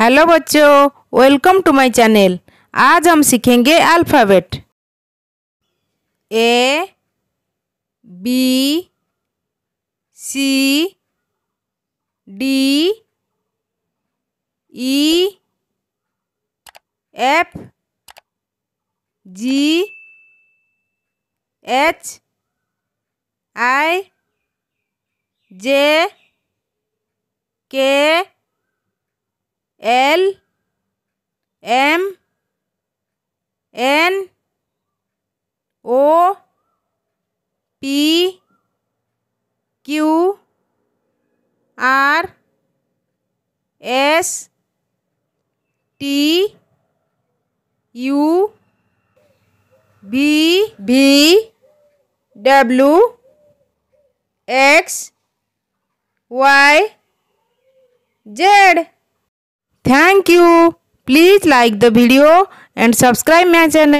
Hello बच्चों welcome to my channel आज हम सीखेंगे alphabet A B C D E F G H I J K L M N O P Q R S T U V V W X Y Z Thank you. Please like the video and subscribe my channel.